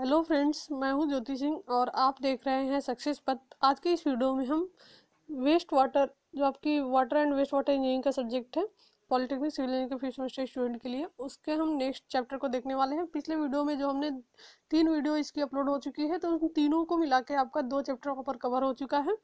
hello friends मैं हूं ज्योति सिंह और आप देख रहे हैं सक्सेस पथ आज के इस वीडियो में हम वेस्ट वाटर जो आपकी water and waste water engineering का सब्जेक्ट है पॉलिटेक्निक सिविल इंजीनियरिंग के फिफ्थ सेमेस्टर स्टूडेंट के लिए उसके हम नेक्स्ट चैप्टर को देखने वाले हैं पिछले वीडियो में जो हमने तीन वीडियो इसकी अपलोड हो चुकी है तो उन तीनों को मिला के आपका दो चैप्टर वहाँ पर कवर हो चुका है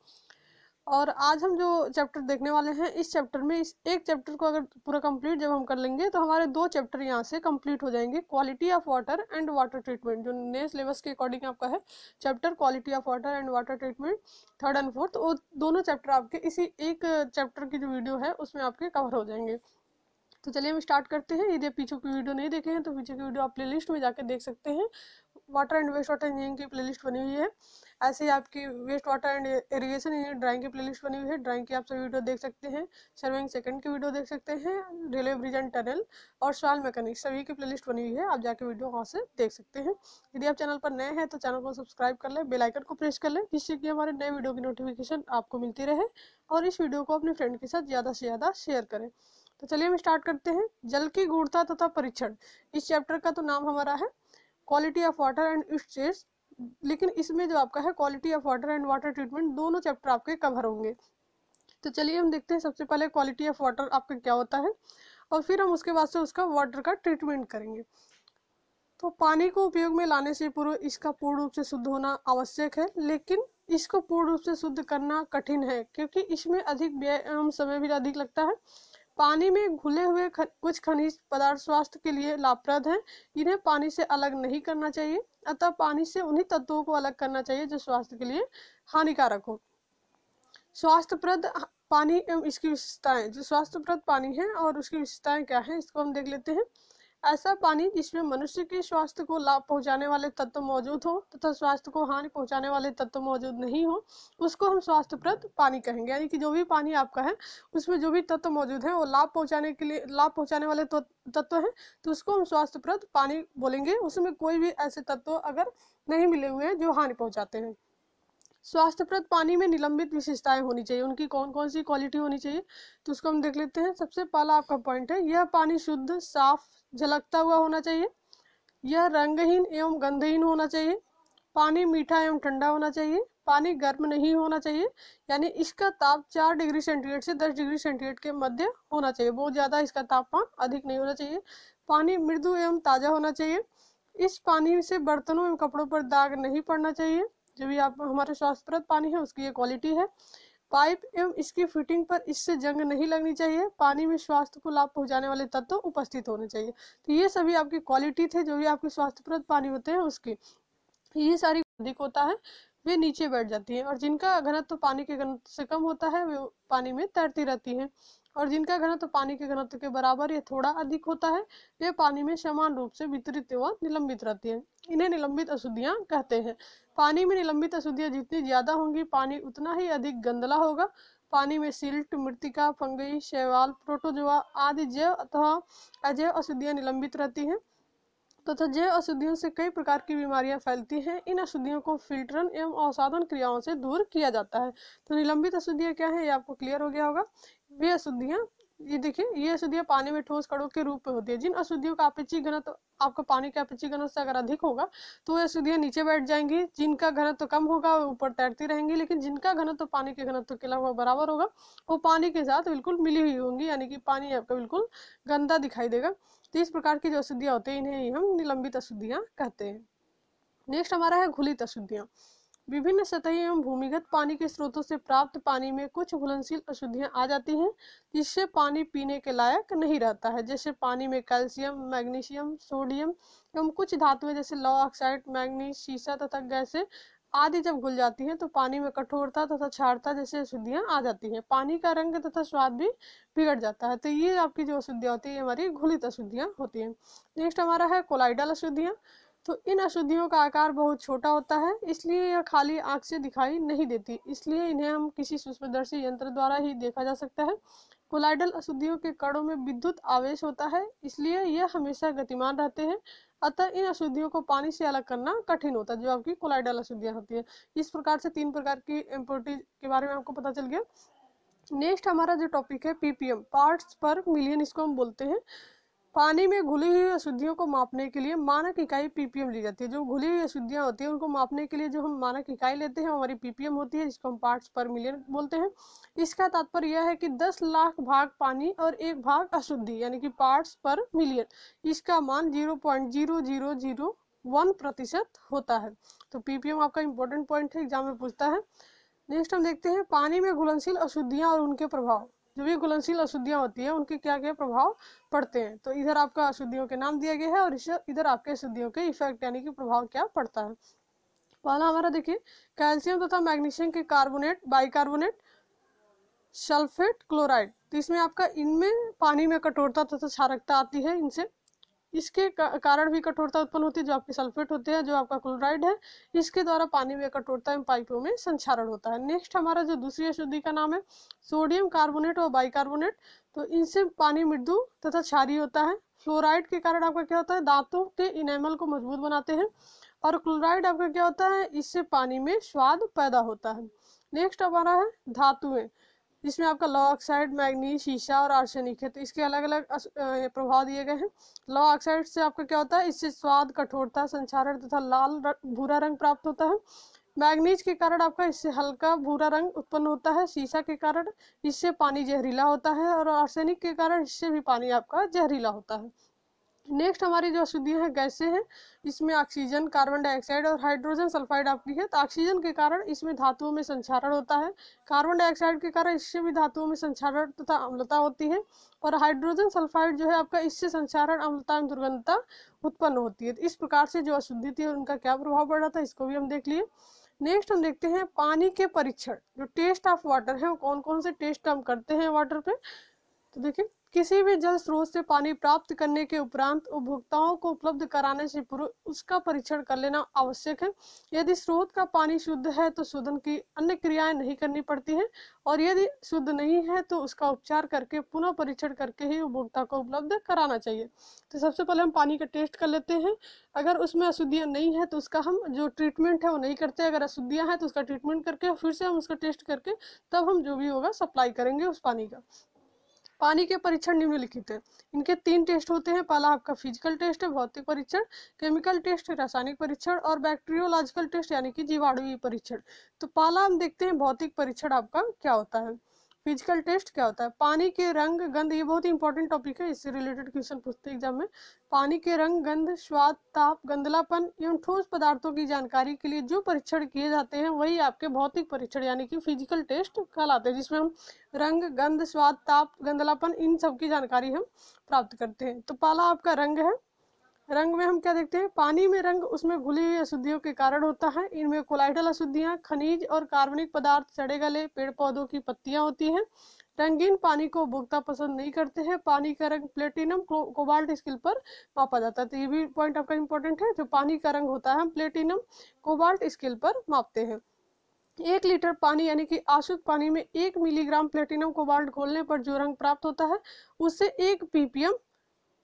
और आज हम जो चैप्टर देखने वाले हैं इस चैप्टर में इस एक चैप्टर को अगर पूरा कंप्लीट जब हम कर लेंगे तो हमारे दो चैप्टर यहाँ से कंप्लीट हो जाएंगे quality of water and water treatment जो नए सिलेबस के अकॉर्डिंग आपका है chapter quality of water and water treatment third and fourth वो दोनों चैप्टर आपके इसी एक चैप्टर की जो वीडियो है उसमें आपके कवर हो जाएंगे तो चलिए हम स्टार्ट करते हैं यदि पीछे की वीडियो नहीं देखे हैं तो पीछे की वीडियो आप प्ले में जाकर देख सकते हैं water and waste water engineering की प्ले बनी हुई है ऐसे ही आपकी waste water and irrigation drawing की प्लेलिस्ट बनी हुई है ड्राइंग की आप सभी वीडियो देख सकते हैं सर्विंग सेकंड की वीडियो देख सकते हैं रेलवे ब्रिज एंड टनल और सवाल मैकेनिक सभी की प्लेलिस्ट बनी हुई है आप जाके वीडियो वहाँ से देख सकते हैं यदि आप चैनल पर नए हैं तो चैनल को सब्सक्राइब कर लें बेलाइकन को प्रेस कर लें जिससे कि हमारे नए वीडियो की नोटिफिकेशन आपको मिलती रहे और इस वीडियो को अपने फ्रेंड के साथ ज़्यादा से ज़्यादा शेयर करें तो चलिए हम स्टार्ट करते हैं जल की गुणता तथा परीक्षण इस चैप्टर का तो नाम हमारा है quality of water and its लेकिन इसमें जो आपका है quality of water and water treatment दोनों चैप्टर आपके कवर होंगे तो चलिए हम देखते हैं सबसे पहले क्वालिटी ऑफ वाटर आपका क्या होता है और फिर हम उसके बाद से उसका वाटर का ट्रीटमेंट करेंगे तो पानी को उपयोग में लाने से पूर्व इसका पूर्ण रूप से शुद्ध होना आवश्यक है लेकिन इसको पूर्ण रूप से शुद्ध करना कठिन है क्योंकि इसमें अधिक व्यय एवं समय भी अधिक लगता है पानी में घुले हुए खन, कुछ खनिज पदार्थ स्वास्थ्य के लिए लाभप्रद हैं इन्हें पानी से अलग नहीं करना चाहिए अतः पानी से उन्हीं तत्वों को अलग करना चाहिए जो स्वास्थ्य के लिए हानिकारक हो स्वास्थ्यप्रद पानी एवं इसकी विशेषताएं जो स्वास्थ्यप्रद पानी है और उसकी विशेषताएं क्या है इसको हम देख लेते हैं ऐसा पानी जिसमें मनुष्य के स्वास्थ्य को लाभ पहुंचाने वाले तत्व मौजूद हो तथा स्वास्थ्य को हानि पहुंचाने वाले तत्व मौजूद नहीं हो उसको हम स्वास्थ्यप्रद पानी कहेंगे यानी कि जो भी पानी आपका है उसमें जो भी तत्व मौजूद है वो लाभ पहुंचाने के लिए लाभ पहुंचाने वाले तत्व है तो उसको हम स्वास्थ्यप्रद पानी बोलेंगे उसमें कोई भी ऐसे तत्व अगर नहीं मिले हुए हैं जो हानि पहुंचाते हैं स्वास्थ्यप्रद पानी में निलंबित विशेषताएं होनी चाहिए उनकी कौन कौन सी क्वालिटी होनी चाहिए तो उसको हम देख लेते हैं सबसे पहला आपका पॉइंट है यह पानी शुद्ध साफ झलकता हुआ होना चाहिए यह रंगहीन एवं गंधहीन होना चाहिए पानी मीठा एवं ठंडा होना चाहिए पानी गर्म नहीं होना चाहिए यानी इसका ताप चार डिग्री सेंटीग्रेड से दस डिग्री सेंटीग्रेड के मध्य होना चाहिए बहुत ज़्यादा इसका तापमान अधिक नहीं होना चाहिए पानी मृदु एवं ताज़ा होना चाहिए इस पानी से बर्तनों एवं कपड़ों पर दाग नहीं पड़ना चाहिए जो भी आप हमारे स्वास्थ्यप्रद पानी है उसकी ये क्वालिटी है पाइप एवं इसकी फिटिंग पर इससे जंग नहीं लगनी चाहिए पानी में स्वास्थ्य को लाभ पहुंचाने वाले तत्व तो उपस्थित होने चाहिए तो ये सभी आपकी क्वालिटी थे जो भी आपके स्वास्थ्यप्रद पानी होते हैं उसकी ये सारी अधिक होता है वे नीचे बैठ जाती हैं और जिनका घनत्व तो पानी के घनत्व से कम होता है वे पानी में तैरती रहती हैं और जिनका घनत्व पानी के घनत्व के बराबर या थोड़ा अधिक होता है वे पानी में समान रूप से वितरित व निलंबित रहती है इन्हें निलंबित अशुद्धियाँ कहते हैं पानी में निलंबित अशुद्धियां जितनी ज्यादा होंगी पानी उतना ही अधिक गंदला होगा पानी में सिल्ट मृतिका फंगई शैवाल प्रोटोजोआ आदि जैव अथवा अजैव अशुद्धियाँ निलंबित रहती हैं तथा तो जैव अशुद्धियों से कई प्रकार की बीमारियां फैलती हैं इन अशुद्धियों को फिल्टरन एवं औसाधन क्रियाओं से दूर किया जाता है तो निलंबित अशुद्धियां क्या है ये आपको क्लियर हो गया होगा वे अशुद्धियाँ ये देखिए ये अशुद्धियाँ पानी में ठोस कड़ों के रूप में होती है जिन अशुद्धियों का अपेक्षित घनत्व तो आपका पानी का अपेक्षित घनत्व से अगर अधिक होगा तो वह अशुद्धियाँ नीचे बैठ जाएंगी जिनका घनत्व तो कम होगा वो ऊपर तैरती रहेंगी लेकिन जिनका घनत्व तो पानी के घनत्व के अलावा बराबर होगा वो पानी के साथ बिल्कुल मिली हुई होंगी यानी कि पानी आपका बिल्कुल गंदा दिखाई देगा तो इस प्रकार की जो अशुद्धियाँ होती है इन्हें हम निलंबित अशुद्धियाँ कहते हैं नेक्स्ट हमारा है घुलित अशुद्धियाँ विभिन्न सतही एवं भूमिगत पानी के स्रोतों से प्राप्त पानी में कुछ घुलनशील अशुद्धियां आ जाती हैं जिससे पानी पीने के लायक नहीं रहता है जैसे पानी में कैल्शियम मैग्नीशियम सोडियम एवं कुछ धातुएं जैसे लो ऑक्साइड मैग्नीज शीशा तथा गैसें आदि जब घुल जाती हैं तो पानी में कठोरता तथा क्षारता जैसी अशुद्धियाँ आ जाती हैं पानी का रंग तथा स्वाद भी बिगड़ जाता है तो ये आपकी जो अशुद्धियाँ होती है हमारी घुलित अशुद्धियाँ होती हैं नेक्स्ट हमारा है कोलाइडल अशुद्धियाँ तो इन अशुद्धियों का आकार बहुत छोटा होता है इसलिए यह खाली आंख से दिखाई नहीं देती इसलिए इन्हें हम किसी सूक्ष्मदर्शी यंत्र द्वारा ही देखा जा सकता है कोलाइडल अशुद्धियों के कणों में विद्युत आवेश होता है इसलिए यह हमेशा गतिमान रहते हैं अतः इन अशुद्धियों को पानी से अलग करना कठिन होता है जो आपकी कोलाइडल अशुद्धियां होती है इस प्रकार से तीन प्रकार की एम्पोटी के बारे में आपको पता चल गया नेक्स्ट हमारा जो टॉपिक है पीपीएम पार्ट्स पर मिलियन इसको हम बोलते हैं पानी में घुली हुई अशुद्धियों को मापने के लिए मानक इकाई पीपीएम ली जाती है जो घुली हुई अशुद्धियाँ होती है उनको मापने के लिए जो हम मानक इकाई लेते हैं हमारी पीपीएम होती है जिसको हम पार्ट्स पर मिलियन बोलते हैं इसका तात्पर्य यह है कि 10 लाख भाग पानी और एक भाग अशुद्धि यानी कि पार्ट्स पर मिलियन इसका मान जीरो प्रतिशत होता है तो पीपीएम आपका इंपॉर्टेंट पॉइंट है एग्जाम में पूछता है नेक्स्ट हम देखते हैं पानी में घुलनशील अशुद्धियां और उनके प्रभाव जो भी घुलनशील अशुद्धियाँ होती है उनके क्या क्या प्रभाव पड़ते हैं तो इधर आपका अशुद्धियों के नाम दिया गया है और इधर आपके अशुद्धियों के इफेक्ट यानी कि प्रभाव क्या पड़ता है पहला हमारा देखिए कैल्शियम तथा तो मैग्नीशियम के कार्बोनेट बाइकार्बोनेट सल्फेट क्लोराइड तो इसमें आपका इनमें पानी में कठोरता तथा तो क्षारकता आती है इनसे इसके कारण भी कठोरता उत्पन्न होती है जो आपके सल्फेट होते हैं जो आपका क्लोराइड है इसके द्वारा पानी में कठोरता एवं पाइपों में संचारण होता है नेक्स्ट हमारा जो दूसरी अशुद्धि का नाम है सोडियम कार्बोनेट और बाइकार्बोनेट तो इनसे पानी मृदु तथा क्षारी होता है फ्लोराइड के कारण आपका क्या होता है दांतों के इनेमल को मजबूत बनाते हैं और क्लोराइड आपका क्या होता है इससे पानी में स्वाद पैदा होता है नेक्स्ट हमारा है धातुएं जिसमें आपका लॉ ऑक्साइड मैग्नीज शीशा और आर्सेनिक है तो इसके अलग अलग प्रभाव दिए गए हैं लॉ ऑक्साइड से आपका क्या होता है इससे स्वाद कठोरता संचारण तथा लाल भूरा रंग प्राप्त होता है मैग्नीज के कारण आपका इससे हल्का भूरा रंग उत्पन्न होता है शीशा के कारण इससे पानी जहरीला होता है और आर्सेनिक के कारण इससे भी पानी आपका जहरीला होता है नेक्स्ट हमारी जो अशुद्धियाँ हैं गैसें हैं इसमें ऑक्सीजन कार्बन डाइऑक्साइड और हाइड्रोजन सल्फाइड आपकी है तो ऑक्सीजन के कारण इसमें धातुओं में संचारण होता है कार्बन डाइऑक्साइड के कारण इससे भी धातुओं में संचारण तथा अम्लता होती है और हाइड्रोजन सल्फाइड जो है आपका इससे संचारण अम्लता एवं दुर्गंधता उत्पन्न होती है तो इस प्रकार से जो अशुद्धि थी उनका क्या प्रभाव पड़ रहा था इसको भी हम देख लिए नेक्स्ट हम देखते हैं पानी के परीक्षण जो टेस्ट ऑफ वाटर है वो कौन कौन से टेस्ट हम करते हैं वाटर पे तो देखिए किसी भी जल स्रोत से पानी प्राप्त करने के उपरांत उपभोक्ताओं को उपलब्ध कराने से पूर्व उसका परीक्षण कर लेना आवश्यक है यदि स्रोत का पानी शुद्ध है तो शोधन की अन्य क्रियाएं नहीं करनी पड़ती हैं और यदि शुद्ध नहीं है तो उसका उपचार करके पुनः परीक्षण करके ही उपभोक्ता को उपलब्ध कराना चाहिए तो सबसे पहले हम पानी का टेस्ट कर लेते हैं अगर उसमें अशुद्धियाँ नहीं है तो उसका हम जो ट्रीटमेंट है वो नहीं करते अगर अशुद्धियाँ हैं तो उसका ट्रीटमेंट करके फिर से हम उसका टेस्ट करके तब हम जो भी होगा सप्लाई करेंगे उस पानी का पानी के परीक्षण निम्नलिखित है इनके तीन टेस्ट होते हैं पहला आपका फिजिकल टेस्ट है भौतिक परीक्षण केमिकल टेस्ट रासायनिक परीक्षण और बैक्टीरियोलॉजिकल टेस्ट यानी कि जीवाणु परीक्षण तो पहला हम देखते हैं भौतिक परीक्षण आपका क्या होता है फिजिकल टेस्ट क्या होता है पानी के रंग गंध ये बहुत ही इंपॉर्टेंट टॉपिक है इससे रिलेटेड क्वेश्चन पूछते हैं एग्जाम में पानी के रंग गंध स्वाद ताप गंदलापन एवं ठोस पदार्थों की जानकारी के लिए जो परीक्षण किए जाते हैं वही आपके भौतिक परीक्षण यानी कि फिजिकल टेस्ट कहलाते हैं जिसमें हम रंग गंध स्वाद ताप गंदलापन इन सब की जानकारी हम प्राप्त करते हैं तो पहला आपका रंग है रंग में हम क्या देखते हैं पानी में रंग उसमें घुली हुई अशुद्धियों के कारण होता है इनमें कोलाइडल अशुद्धियां खनिज और कार्बनिक पदार्थ सड़े गले पेड़ पौधों की पत्तियां होती हैं रंगीन पानी को उपभोक्ता पसंद नहीं करते हैं पानी का रंग प्लेटिनम कोबाल्ट स्केल पर मापा जाता है तो ये भी पॉइंट आपका इंपॉर्टेंट है जो पानी का रंग होता है हम प्लेटिनम कोबाल्ट स्केल पर मापते हैं एक लीटर पानी यानी कि आशुद्ध पानी में एक मिलीग्राम प्लेटिनम कोबाल्ट घोलने पर जो रंग प्राप्त होता है उससे एक पीपीएम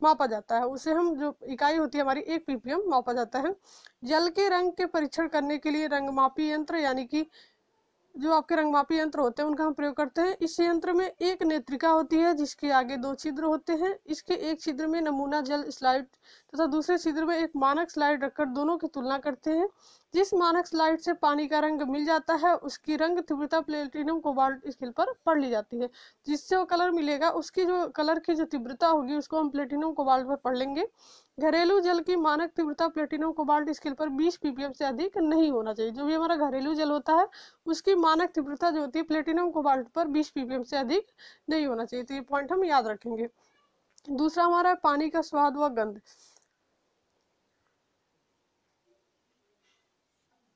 मापा जाता है उसे हम जो इकाई होती है हमारी एक पीपीएम मापा जाता है जल के रंग के परीक्षण करने के लिए रंगमापी यंत्र यानी कि जो आपके रंगमापी यंत्र होते हैं उनका हम प्रयोग करते हैं इस यंत्र में एक नेत्रिका होती है जिसके आगे दो छिद्र होते हैं इसके एक छिद्र में नमूना जल स्लाइड तथा तो दूसरे छिद्र में एक मानक स्लाइड रखकर दोनों की तुलना करते हैं जिस मानक स्लाइड से पानी का रंग मिल जाता है उसकी रंग तीव्रता प्लेटिनम को स्केल पर पढ़ ली जाती है जिससे वो कलर मिलेगा उसकी जो कलर की जो तीव्रता होगी उसको हम प्लेटिनम को पर पढ़ लेंगे घरेलू जल की मानक तीव्रता प्लेटिनम को स्केल पर 20 पीपीएम से अधिक नहीं होना चाहिए जो भी हमारा घरेलू जल होता है उसकी मानक तीव्रता जो होती है प्लेटिनम को पर बीस पीपीएम से अधिक नहीं होना चाहिए तो ये पॉइंट हम याद रखेंगे दूसरा हमारा पानी का स्वाद व गंध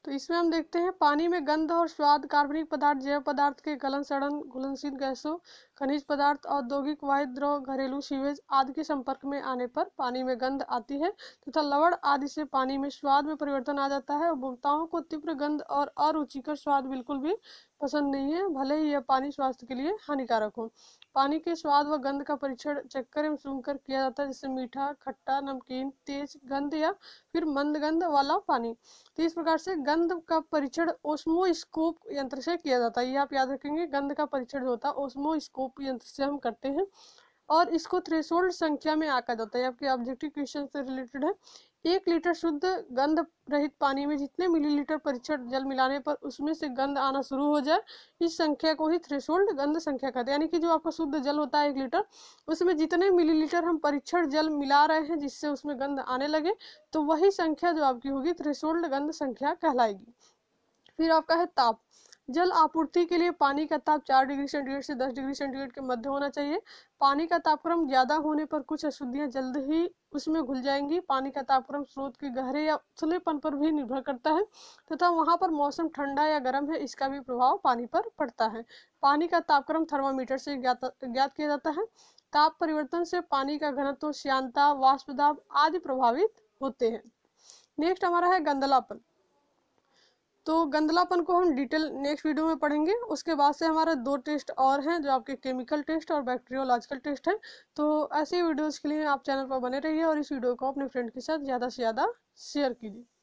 तो इसमें हम देखते हैं पानी में गंध और स्वाद कार्बनिक पदार्थ जैव पदार्थ के गलन सड़न घुलनशील गैसों खनिज पदार्थ औद्योगिक वायु द्रव घरेलू सीवेज आदि के संपर्क में आने पर पानी में गंध आती है तथा लवण आदि से पानी में स्वाद में परिवर्तन आ जाता है उपभोक्ताओं को तीव्र गंध और अरुचिकर स्वाद बिल्कुल भी पसंद नहीं है भले ही यह पानी स्वास्थ्य के लिए हानिकारक हो पानी के स्वाद व गंध का परीक्षण चक्कर एवं सुनकर किया जाता है जिससे मीठा खट्टा नमकीन तेज गंध या फिर मंद गंध वाला पानी तो इस प्रकार से गंध का परीक्षण ओस्मोस्कोप यंत्र से किया जाता है ये आप याद रखेंगे गंध का परीक्षण जो होता है ओस्मोस्कोप यंत्र से हम करते हैं और इसको थ्रेशोल्ड संख्या में आका जाता है आपके ऑब्जेक्टिव क्वेश्चन से रिलेटेड है एक लीटर शुद्ध गंध रहित पानी में जितने मिलीलीटर परीक्षण जल मिलाने पर उसमें से गंध आना शुरू हो जाए इस संख्या को ही थ्रेशोल्ड गंध संख्या कहते हैं यानी कि जो आपका शुद्ध जल होता है एक लीटर उसमें जितने मिलीलीटर हम परीक्षण जल मिला रहे हैं जिससे उसमें गंध आने लगे तो वही संख्या जो आपकी होगी थ्रेशोल्ड गंध संख्या कहलाएगी फिर आपका है ताप जल आपूर्ति के लिए पानी का ताप चार डिग्री सेंटीग्रेड से दस डिग्री सेंटीग्रेड के मध्य होना चाहिए पानी का तापक्रम ज्यादा होने पर कुछ अशुद्धियां जल्द ही उसमें घुल जाएंगी पानी का तापक्रम स्रोत के गहरे या उथलेपन पर भी निर्भर करता है तथा तो वहां पर मौसम ठंडा या गर्म है इसका भी प्रभाव पानी पर पड़ता है पानी का तापक्रम थर्मामीटर से ज्ञात ज्ञात किया जाता है ताप परिवर्तन से पानी का घनत्व श्यांता वाष्पदाब आदि प्रभावित होते हैं नेक्स्ट हमारा है गंदलापन तो गंदलापन को हम डिटेल नेक्स्ट वीडियो में पढ़ेंगे उसके बाद से हमारे दो टेस्ट और हैं जो आपके केमिकल टेस्ट और बैक्टीरियोलॉजिकल टेस्ट हैं तो ऐसे ही वीडियोज़ के लिए आप चैनल पर बने रहिए और इस वीडियो को अपने फ्रेंड के साथ ज़्यादा से ज़्यादा शेयर कीजिए